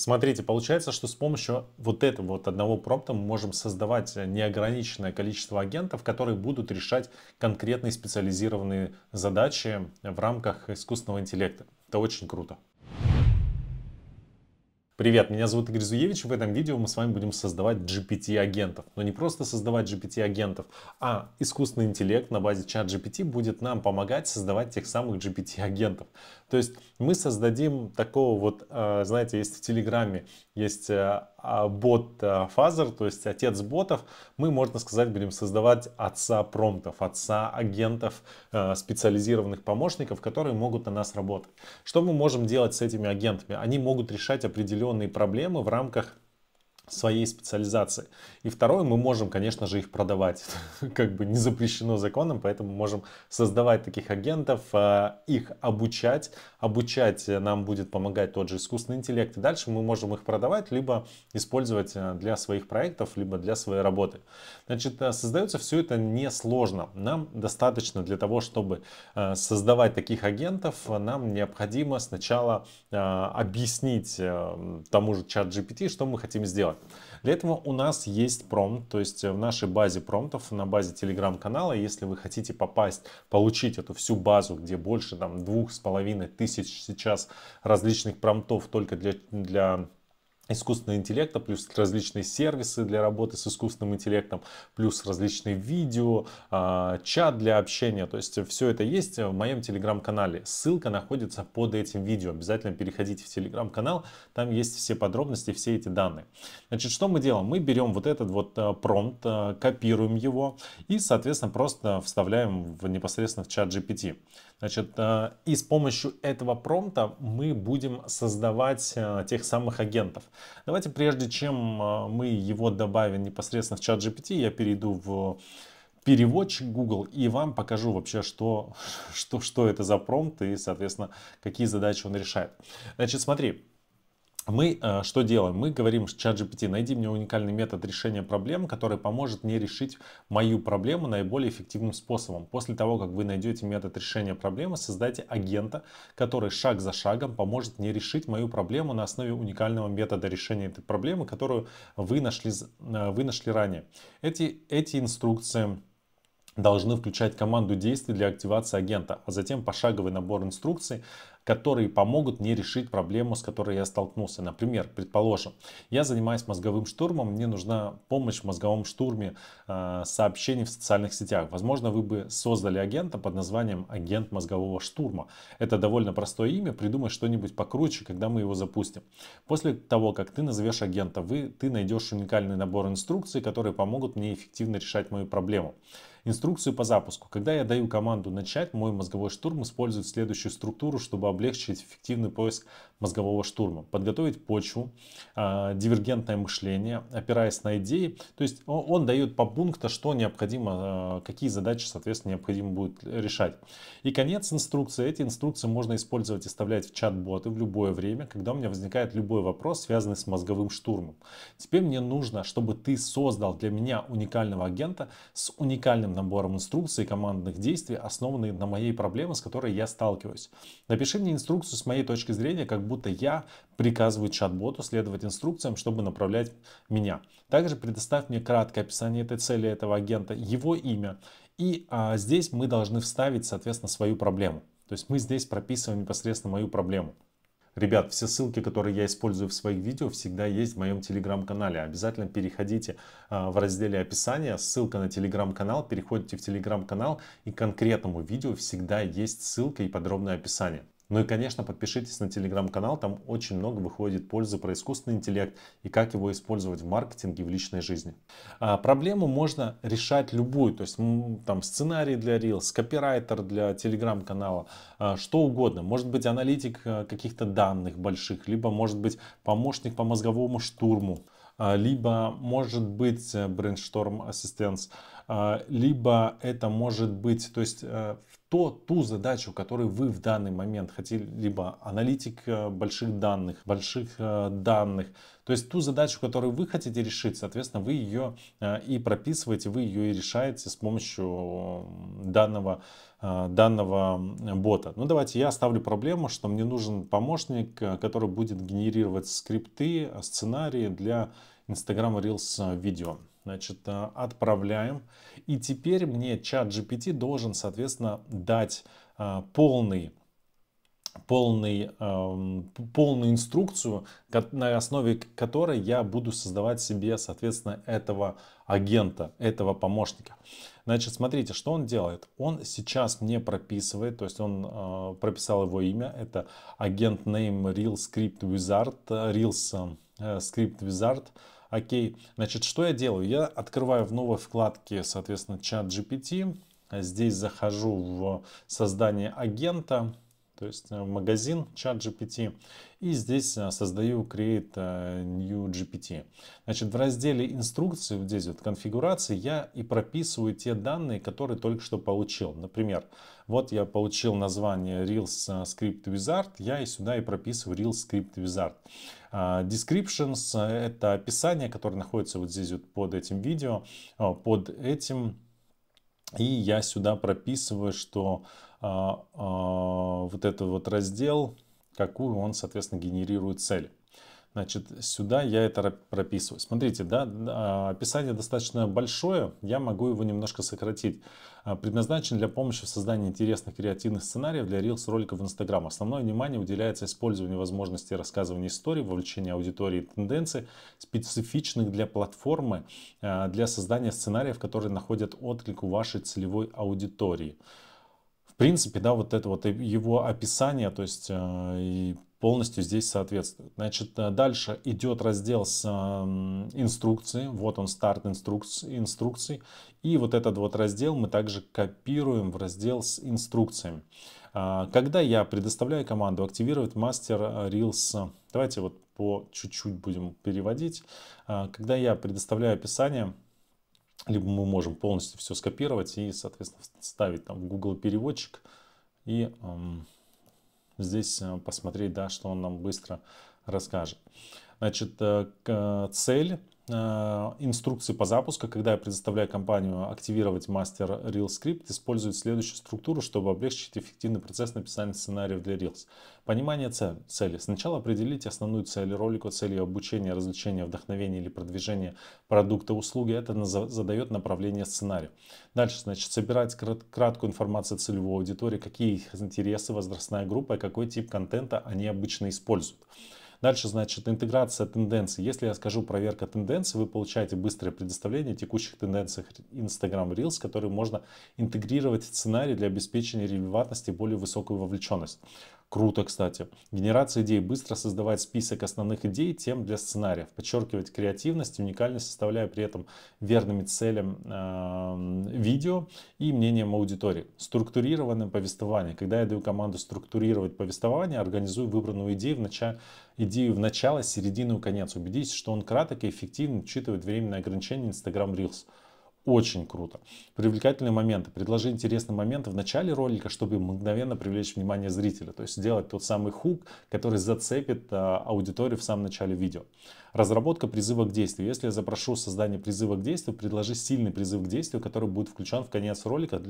Смотрите, получается, что с помощью вот этого вот одного промпта мы можем создавать неограниченное количество агентов, которые будут решать конкретные специализированные задачи в рамках искусственного интеллекта. Это очень круто. Привет, меня зовут Игорь Зуевич, в этом видео мы с вами будем создавать GPT-агентов. Но не просто создавать GPT-агентов, а искусственный интеллект на базе чат GPT будет нам помогать создавать тех самых GPT-агентов. То есть мы создадим такого вот, а, знаете, есть в Телеграме есть э, а, бот э, фазер, то есть отец ботов, мы, можно сказать, будем создавать отца промптов, отца агентов, э, специализированных помощников, которые могут на нас работать. Что мы можем делать с этими агентами? Они могут решать определенные проблемы в рамках своей специализации. И второе, мы можем, конечно же, их продавать. как бы не запрещено законом, поэтому можем создавать таких агентов, э, их обучать. Обучать нам будет помогать тот же искусственный интеллект. И дальше мы можем их продавать, либо использовать э, для своих проектов, либо для своей работы. Значит, э, создается все это несложно. Нам достаточно для того, чтобы создавать таких агентов, нам необходимо сначала объяснить тому же чат GPT, что мы хотим сделать. Для этого у нас есть промпт, то есть э, в нашей базе промптов, на базе телеграм-канала, если вы хотите попасть, получить эту всю базу, где больше там двух с половиной тысяч сейчас различных промптов только для, для искусственного интеллекта, плюс различные сервисы для работы с искусственным интеллектом, плюс различные видео, а, чат для общения. То есть все это есть в моем телеграм-канале. Ссылка находится под этим видео. Обязательно переходите в телеграм-канал, там есть все подробности, все эти данные. Значит, что мы делаем? Мы берем вот этот вот э, промпт, э, копируем его и, соответственно, просто вставляем в, непосредственно в чат GPT. Значит, э, и с помощью этого промпта мы будем создавать э, тех самых агентов. Давайте прежде чем э, мы его добавим непосредственно в чат GPT, я перейду в переводчик Google и вам покажу вообще, что, что, что это за промпт и, соответственно, какие задачи он решает. Значит, смотри, мы э, что делаем? Мы говорим с ChatGPT, найди мне уникальный метод решения проблем, который поможет мне решить мою проблему наиболее эффективным способом. После того, как вы найдете метод решения проблемы, создайте агента, который шаг за шагом поможет мне решить мою проблему на основе уникального метода решения этой проблемы, которую вы нашли, э, вы нашли ранее. Эти, эти инструкции должны включать команду действий для активации агента, а затем пошаговый набор инструкций, которые помогут мне решить проблему, с которой я столкнулся. Например, предположим, я занимаюсь мозговым штурмом, мне нужна помощь в мозговом штурме э, сообщений в социальных сетях. Возможно, вы бы создали агента под названием агент мозгового штурма. Это довольно простое имя, придумай что-нибудь покруче, когда мы его запустим. После того, как ты назовешь агента, вы, ты найдешь уникальный набор инструкций, которые помогут мне эффективно решать мою проблему. Инструкцию по запуску. Когда я даю команду «Начать», мой мозговой штурм использует следующую структуру, чтобы облегчить эффективный поиск мозгового штурма. Подготовить почву, а, дивергентное мышление, опираясь на идеи. То есть он, дает по пункту, что необходимо, а, какие задачи, соответственно, необходимо будет решать. И конец инструкции. Эти инструкции можно использовать и вставлять в чат-боты в любое время, когда у меня возникает любой вопрос, связанный с мозговым штурмом. Теперь мне нужно, чтобы ты создал для меня уникального агента с уникальным детальным набором инструкций и командных действий, основанные на моей проблеме, с которой я сталкиваюсь. Напиши мне инструкцию с моей точки зрения, как будто я приказываю чат-боту следовать инструкциям, чтобы направлять меня. Также предоставь мне краткое описание этой цели этого агента, его имя. И а, здесь мы должны вставить, соответственно, свою проблему. То есть мы здесь прописываем непосредственно мою проблему. Ребят, все ссылки, которые я использую в своих видео, всегда есть в моем телеграм-канале. Обязательно переходите а, в разделе описания, ссылка на телеграм-канал, переходите в телеграм-канал и к конкретному видео всегда есть ссылка и подробное описание. Ну и, конечно, подпишитесь на телеграм-канал, там очень много выходит пользы про искусственный интеллект и как его использовать в маркетинге и в личной жизни. А проблему можно решать любую, то есть там сценарий для Reels, копирайтер для телеграм-канала, а, что угодно. Может быть аналитик а, каких-то данных больших, либо может быть помощник по мозговому штурму а, либо может быть брейншторм э, ассистенс, либо это может быть, то есть в э, то, ту задачу, которую вы в данный момент хотели, либо аналитик э, больших данных, больших э, данных, то есть ту задачу, которую вы хотите решить, соответственно, вы ее э, и прописываете, вы ее и решаете с помощью данного, данного бота. Ну давайте я оставлю проблему, что мне нужен помощник, который будет генерировать скрипты, сценарии для Instagram Reels видео значит, э, отправляем. И теперь мне чат GPT должен, соответственно, дать э, полный полный, эм, полную инструкцию, на основе которой я буду создавать себе, соответственно, этого агента, этого помощника. Значит, смотрите, что он делает. Он сейчас мне прописывает, то есть он э, прописал его имя. Это агент name real script wizard, real script wizard. Окей, значит, что я делаю? Я открываю в новой вкладке, соответственно, чат GPT. Здесь захожу в создание агента то есть э, в магазин чат GPT и здесь э, создаю create э, new GPT. Значит, в разделе инструкции, вот здесь вот конфигурации, я и прописываю те данные, которые только что получил. Например, вот я получил название Reels Script Wizard, я и сюда и прописываю Reels Script Wizard. А, Descriptions — это описание, которое находится вот здесь вот под этим видео, а, под этим. И я сюда прописываю, что а, а, вот этот вот раздел, какую он, соответственно, генерирует цель. Значит, сюда я это прописываю. Смотрите, да, описание достаточно большое, я могу его немножко сократить. А, предназначен для помощи в создании интересных креативных сценариев для Reels роликов в Instagram. Основное внимание уделяется использованию возможностей рассказывания истории, вовлечения аудитории и тенденций, специфичных для платформы, для создания сценариев, которые находят отклик у вашей целевой аудитории принципе, да, вот это вот его описание, то есть а, и полностью здесь соответствует. Значит, э, дальше идет раздел с инструкцией. Вот он, старт инструкции, инструкций. И вот этот вот раздел мы также копируем в раздел с инструкциями. А, когда я предоставляю команду активировать мастер Reels, давайте вот по чуть-чуть будем переводить. А, когда я предоставляю описание, либо мы можем полностью все скопировать и, соответственно, вставить там в Google переводчик и эм, здесь э, посмотреть, да, что он нам быстро расскажет. Значит, э, э, цель Э, инструкции по запуску, когда я предоставляю компанию активировать мастер Real Script, использует следующую структуру, чтобы облегчить эффективный процесс написания сценариев для Reels. Понимание цели. Сначала определите основную цель ролика, целью обучения, развлечения, вдохновения или продвижения продукта, услуги. Это задает направление сценария. Дальше, значит, собирать краткую информацию о целевой аудитории, какие их интересы, возрастная группа и какой тип контента они обычно используют. Дальше, значит, интеграция тенденций. Если я скажу проверка тенденций, вы получаете быстрое предоставление текущих тенденциях Instagram Reels, которые можно интегрировать в сценарий для обеспечения релевантности и более высокую вовлеченность. Круто, кстати. Генерация идей. Быстро создавать список основных идей, тем для сценариев. Подчеркивать креативность, уникальность, составляя при этом верными целям э, видео и мнением аудитории. Структурированное повествование. Когда я даю команду структурировать повествование, организую выбранную идею в начале идею в начало, середину и конец. Убедитесь, что он краток и эффективен, учитывает временные ограничения Instagram Reels. Очень круто. Привлекательные моменты. Предложи интересные моменты в начале ролика, чтобы мгновенно привлечь внимание зрителя. То есть сделать тот самый хук, который зацепит а, аудиторию в самом начале видео. Разработка призыва к действию. Если я запрошу создание призыва к действию, предложи сильный призыв к действию, который будет включен в конец ролика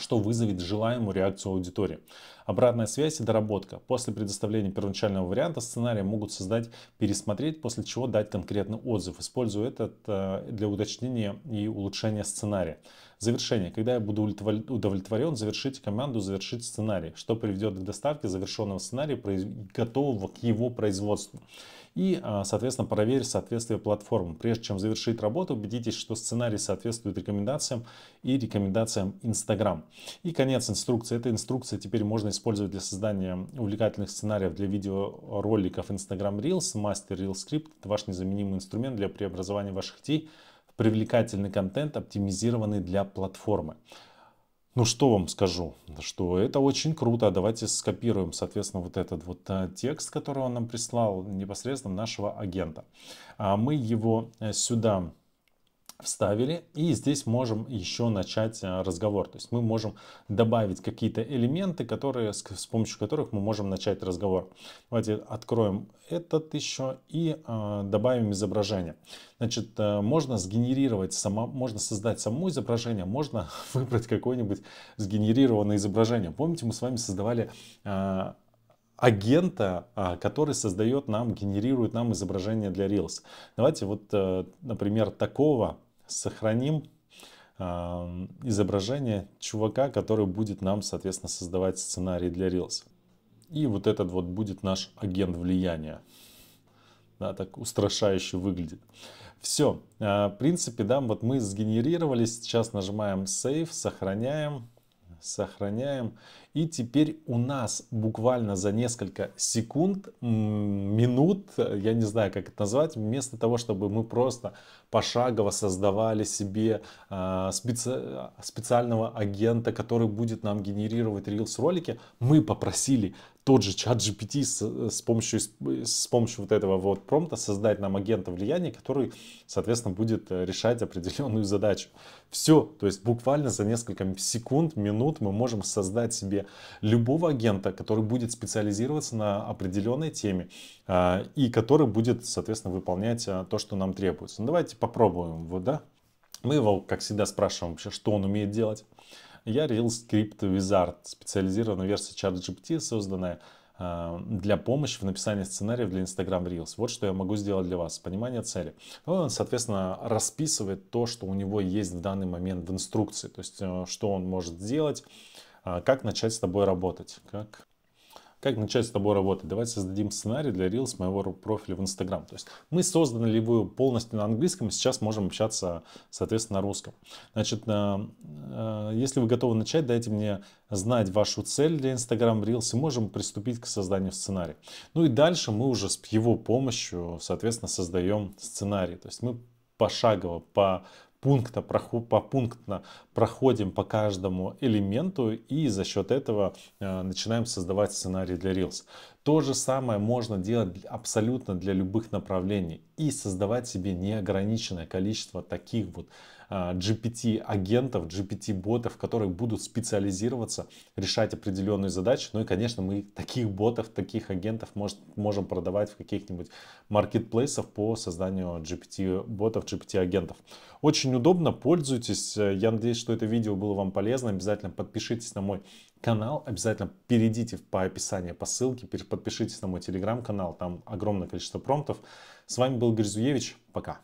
что вызовет желаемую реакцию аудитории. Обратная связь и доработка. После предоставления первоначального варианта сценария могут создать, пересмотреть, после чего дать конкретный отзыв. Использую этот э, для уточнения и улучшения сценария. Завершение. Когда я буду удовлетворен, завершите команду, завершить сценарий, что приведет к доставке завершенного сценария, готового к его производству и, а, соответственно, проверь соответствие платформам. Прежде чем завершить работу, убедитесь, что сценарий соответствует рекомендациям и рекомендациям Instagram. И конец инструкции. Эта инструкция теперь можно использовать для создания увлекательных сценариев для видеороликов Instagram Reels. Master Reel Script – ваш незаменимый инструмент для преобразования ваших идей в привлекательный контент, оптимизированный для платформы. Ну, что вам скажу, что это очень круто. Давайте скопируем, соответственно, вот этот вот э, текст, который он нам прислал непосредственно нашего агента. а Мы его э, сюда вставили. И здесь можем еще начать э, разговор. То есть мы можем добавить какие-то элементы, которые, с помощью которых мы можем начать разговор. Давайте откроем этот еще и э, добавим изображение. Значит, э, можно сгенерировать, само, можно создать само изображение, можно выбрать какое-нибудь сгенерированное изображение. Помните, мы с вами создавали... Э, агента, э, который создает нам, генерирует нам изображение для Reels. Давайте вот, э, например, такого сохраним эм, изображение чувака, который будет нам, соответственно, создавать сценарий для Reels. И вот этот вот будет наш агент влияния. Да, так устрашающе выглядит. Все, э, в принципе, да, вот мы сгенерировали. Сейчас нажимаем Save, сохраняем, сохраняем. И теперь у нас буквально за несколько секунд, минут, э, я не знаю, как это назвать, вместо того, чтобы мы просто пошагово создавали себе а, специ... специального агента, который будет нам генерировать Reels ролики, мы попросили тот же чат GPT с, с, помощью, с помощью вот этого вот промпта создать нам агента влияния, который, соответственно, будет э, решать определенную задачу. Все, то есть буквально за несколько секунд, минут мы можем создать себе любого агента, который будет специализироваться на определенной теме а, и который будет, соответственно, выполнять а, то, что нам требуется. Ну, давайте попробуем, вот, да? Мы его, как всегда, спрашиваем вообще, что он умеет делать. Я Real Script Wizard, специализированная версия чат ChatGPT, созданная а, для помощи в написании сценариев для Instagram Reels. Вот что я могу сделать для вас. Понимание цели. Ну, он, соответственно, расписывает то, что у него есть в данный момент в инструкции. То есть, э, что он может сделать, а как начать с тобой работать, как, как начать с тобой работать. Давайте создадим сценарий для Reels моего профиля в Instagram. То есть мы создали его полностью на английском, и сейчас можем общаться, соответственно, на русском. Значит, э, э, если вы готовы начать, дайте мне знать вашу цель для Instagram Reels и можем приступить к созданию сценария. Ну и дальше мы уже с его помощью, соответственно, создаем сценарий. То есть мы пошагово, по пункта по пунктно проходим по каждому элементу и за счет этого э, начинаем создавать сценарий для Reels. То же самое можно делать абсолютно для любых направлений и создавать себе неограниченное количество таких вот а, GPT-агентов, GPT-ботов, которые будут специализироваться, решать определенные задачи. Ну и, конечно, мы таких ботов, таких агентов может, можем продавать в каких-нибудь маркетплейсах по созданию GPT-ботов, GPT-агентов. Очень удобно, пользуйтесь. Я надеюсь, что это видео было вам полезно. Обязательно подпишитесь на мой канал, обязательно перейдите по описанию по ссылке, подпишитесь на мой телеграм-канал, там огромное количество промптов. С вами был Гризуевич, пока.